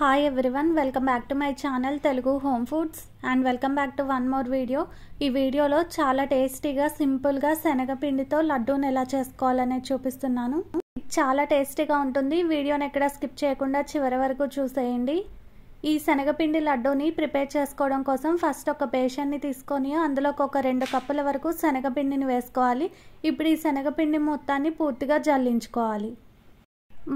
hi everyone welcome back to my channel Telugu home foods and welcome back to one more video ఈ వీడియోలో చాలా టేస్టీగా సింపుల్గా శనగపిండితో లడ్డూని ఎలా చేసుకోవాలనేది చూపిస్తున్నాను చాలా టేస్టీగా ఉంటుంది వీడియోని ఎక్కడ స్కిప్ చేయకుండా చివరి వరకు చూసేయండి ఈ శనగపిండి లడ్డూని ప్రిపేర్ చేసుకోవడం కోసం ఫస్ట్ ఒక బేషన్ని తీసుకొని అందులో ఒక రెండు కప్పుల వరకు శనగపిండిని వేసుకోవాలి ఇప్పుడు ఈ శనగపిండి మొత్తాన్ని పూర్తిగా జల్లించుకోవాలి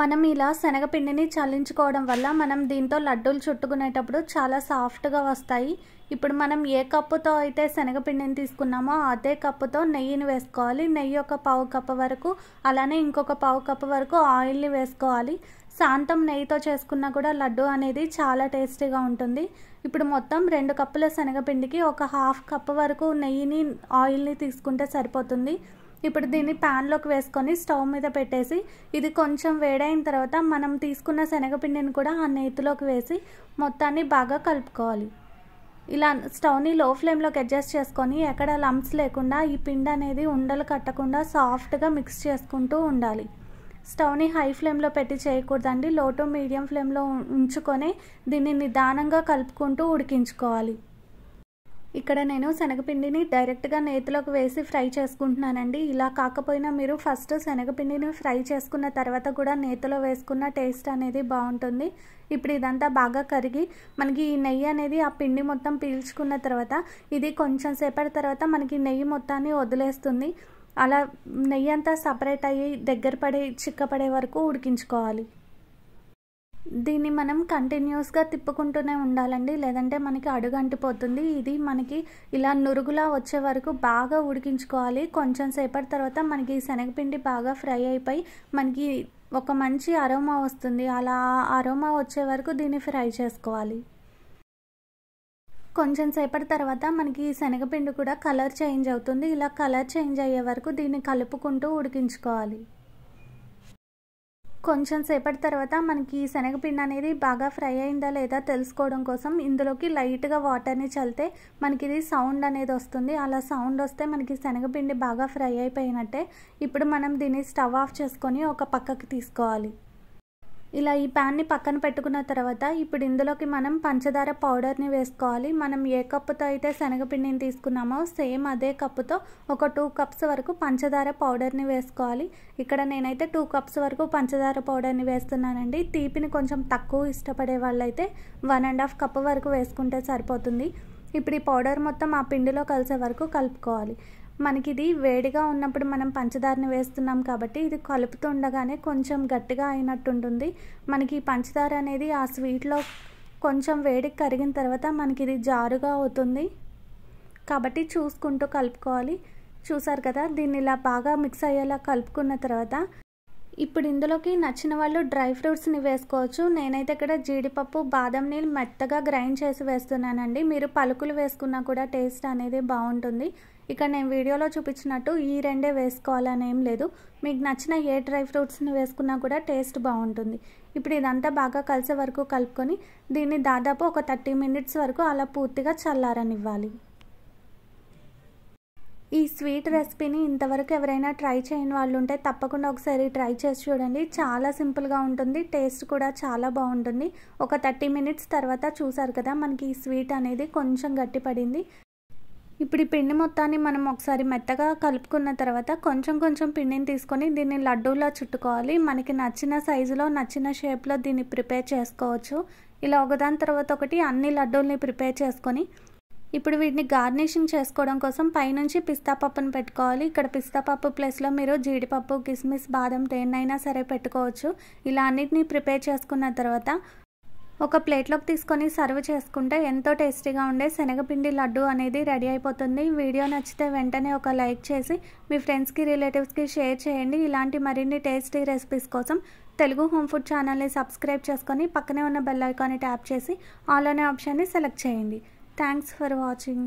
మనం ఇలా శనగపిండిని చల్లించుకోవడం వల్ల మనం దీంతో లడ్డూలు చుట్టుకునేటప్పుడు చాలా సాఫ్ట్గా వస్తాయి ఇప్పుడు మనం ఏ కప్పుతో అయితే శనగపిండిని తీసుకున్నామో అదే కప్పుతో నెయ్యిని వేసుకోవాలి నెయ్యి ఒక పావు కప్పు వరకు అలానే ఇంకొక పావు కప్పు వరకు ఆయిల్ని వేసుకోవాలి శాంతం నెయ్యితో చేసుకున్నా కూడా లడ్డు అనేది చాలా టేస్టీగా ఉంటుంది ఇప్పుడు మొత్తం రెండు కప్పుల శనగపిండికి ఒక హాఫ్ కప్పు వరకు నెయ్యిని ఆయిల్ని తీసుకుంటే సరిపోతుంది ఇప్పుడు దీన్ని ప్యాన్లోకి వేసుకొని స్టవ్ మీద పెట్టేసి ఇది కొంచెం వేడైన తర్వాత మనం తీసుకున్న శనగపిండిని కూడా ఆ నేతిలోకి వేసి మొత్తాన్ని బాగా కలుపుకోవాలి ఇలా స్టవ్ని లో ఫ్లేమ్లోకి అడ్జస్ట్ చేసుకొని ఎక్కడ లంప్స్ లేకుండా ఈ పిండి అనేది ఉండలు కట్టకుండా సాఫ్ట్గా మిక్స్ చేసుకుంటూ ఉండాలి స్టవ్ని హై ఫ్లేమ్లో పెట్టి చేయకూడదండి లో టు మీడియం ఫ్లేమ్లో ఉంచుకొని దీన్ని నిదానంగా కలుపుకుంటూ ఉడికించుకోవాలి ఇక్కడ నేను శనగపిండిని డైరెక్ట్గా నేతిలోకి వేసి ఫ్రై చేసుకుంటున్నానండి ఇలా కాకపోయినా మీరు ఫస్ట్ శనగపిండిని ఫ్రై చేసుకున్న తర్వాత కూడా నేతిలో వేసుకున్న టేస్ట్ అనేది బాగుంటుంది ఇప్పుడు ఇదంతా బాగా కరిగి మనకి ఈ నెయ్యి అనేది ఆ పిండి మొత్తం పీల్చుకున్న తర్వాత ఇది కొంచెం సేపటి తర్వాత మనకి నెయ్యి మొత్తాన్ని వదిలేస్తుంది అలా నెయ్యి అంతా సపరేట్ అయ్యి దగ్గర పడే చిక్కపడే వరకు ఉడికించుకోవాలి దీన్ని మనం కంటిన్యూస్గా తిప్పుకుంటూనే ఉండాలండి లేదంటే మనకి అడుగు అంటిపోతుంది ఇది మనకి ఇలా నురుగులా వచ్చే వరకు బాగా ఉడికించుకోవాలి కొంచెం సేపటి తర్వాత మనకి శనగపిండి బాగా ఫ్రై అయిపోయి మనకి ఒక మంచి అరోమా వస్తుంది అలా అరోమా వచ్చే వరకు దీన్ని ఫ్రై చేసుకోవాలి కొంచెం సేపటి తర్వాత మనకి శనగపిండి కూడా కలర్ చేంజ్ అవుతుంది ఇలా కలర్ చేంజ్ అయ్యే వరకు దీన్ని కలుపుకుంటూ ఉడికించుకోవాలి కొంచెం సేపటి తర్వాత మనకి శనగపిండి అనేది బాగా ఫ్రై అయిందా లేదా తెలుసుకోవడం కోసం ఇందులోకి లైట్గా వాటర్ని చల్లితే మనకి ఇది సౌండ్ అనేది వస్తుంది అలా సౌండ్ వస్తే మనకి శనగపిండి బాగా ఫ్రై అయిపోయినట్టే ఇప్పుడు మనం దీన్ని స్టవ్ ఆఫ్ చేసుకొని ఒక పక్కకి తీసుకోవాలి ఇలా ఈ ప్యాన్ని పక్కన పెట్టుకున్న తర్వాత ఇప్పుడు ఇందులోకి మనం పంచదార పౌడర్ని వేసుకోవాలి మనం ఏ కప్పుతో అయితే శనగపిండిని తీసుకున్నామో సేమ్ అదే కప్పుతో ఒక టూ కప్స్ వరకు పంచదార పౌడర్ని వేసుకోవాలి ఇక్కడ నేనైతే టూ కప్స్ వరకు పంచదార పౌడర్ని వేస్తున్నానండి తీపిని కొంచెం తక్కువ ఇష్టపడే వాళ్ళైతే వన్ అండ్ హాఫ్ కప్ వరకు వేసుకుంటే సరిపోతుంది ఇప్పుడు ఈ పౌడర్ మొత్తం ఆ పిండిలో కలిసే వరకు కలుపుకోవాలి మనకి ఇది వేడిగా ఉన్నప్పుడు మనం పంచదారని వేస్తున్నాం కాబట్టి ఇది కలుపుతుండగానే కొంచెం గట్టిగా అయినట్టు ఉంటుంది మనకి పంచదార అనేది ఆ స్వీట్లో కొంచెం వేడికి కరిగిన తర్వాత మనకి ఇది జారుగా అవుతుంది కాబట్టి చూసుకుంటూ కలుపుకోవాలి చూసారు కదా దీన్ని ఇలా బాగా మిక్స్ అయ్యేలా కలుపుకున్న తర్వాత ఇప్పుడు ఇందులోకి నచ్చిన వాళ్ళు డ్రై ఫ్రూట్స్ని వేసుకోవచ్చు నేనైతే ఇక్కడ జీడిపప్పు బాదం నీళ్ళు మెత్తగా గ్రైండ్ చేసి వేస్తున్నానండి మీరు పలుకులు వేసుకున్నా కూడా టేస్ట్ అనేది బాగుంటుంది ఇక్కడ నేను వీడియోలో చూపించినట్టు ఈ రెండే వేసుకోవాలని ఏం లేదు మీకు నచ్చిన ఏ డ్రై ఫ్రూట్స్ని వేసుకున్నా కూడా టేస్ట్ బాగుంటుంది ఇప్పుడు ఇదంతా బాగా కలిసే వరకు కలుపుకొని దీన్ని దాదాపు ఒక థర్టీ మినిట్స్ వరకు అలా పూర్తిగా చల్లారనివ్వాలి ఈ స్వీట్ రెసిపీని ఇంతవరకు ఎవరైనా ట్రై చేయని వాళ్ళు ఉంటే తప్పకుండా ఒకసారి ట్రై చేసి చూడండి చాలా సింపుల్గా ఉంటుంది టేస్ట్ కూడా చాలా బాగుంటుంది ఒక థర్టీ మినిట్స్ తర్వాత చూసారు కదా మనకి ఈ స్వీట్ అనేది కొంచెం గట్టిపడింది ఇప్పుడు ఈ పిండి మొత్తాన్ని మనం ఒకసారి మెత్తగా కలుపుకున్న తర్వాత కొంచెం కొంచెం పిండిని తీసుకొని దీన్ని లడ్డూలా చుట్టుకోవాలి మనకి నచ్చిన సైజులో నచ్చిన షేప్లో దీన్ని ప్రిపేర్ చేసుకోవచ్చు ఇలా ఒకదాని తర్వాత ఒకటి అన్ని లడ్డూల్ని ప్రిపేర్ చేసుకొని ఇప్పుడు వీటిని గార్నిషింగ్ చేసుకోవడం కోసం పైనుంచి పిస్తా పప్పును పెట్టుకోవాలి ఇక్కడ పిస్తా పప్పు ప్లేస్లో మీరు జీడిపప్పు కిస్మిస్ బాదం దేన్నైనా సరే పెట్టుకోవచ్చు ఇలా అన్నిటినీ ప్రిపేర్ చేసుకున్న తర్వాత ఒక ప్లేట్లోకి తీసుకొని సర్వ్ చేసుకుంటే ఎంతో టేస్టీగా ఉండే శనగపిండి లడ్డు అనేది రెడీ అయిపోతుంది వీడియో నచ్చితే వెంటనే ఒక లైక్ చేసి మీ ఫ్రెండ్స్కి రిలేటివ్స్కి షేర్ చేయండి ఇలాంటి మరిన్ని టేస్టీ రెసిపీస్ కోసం తెలుగు హోమ్ ఫుడ్ ఛానల్ని సబ్స్క్రైబ్ చేసుకొని పక్కనే ఉన్న బెల్లైకాన్ని ట్యాప్ చేసి ఆల్ అనే ఆప్షన్ని సెలెక్ట్ చేయండి థ్యాంక్స్ ఫర్ వాచింగ్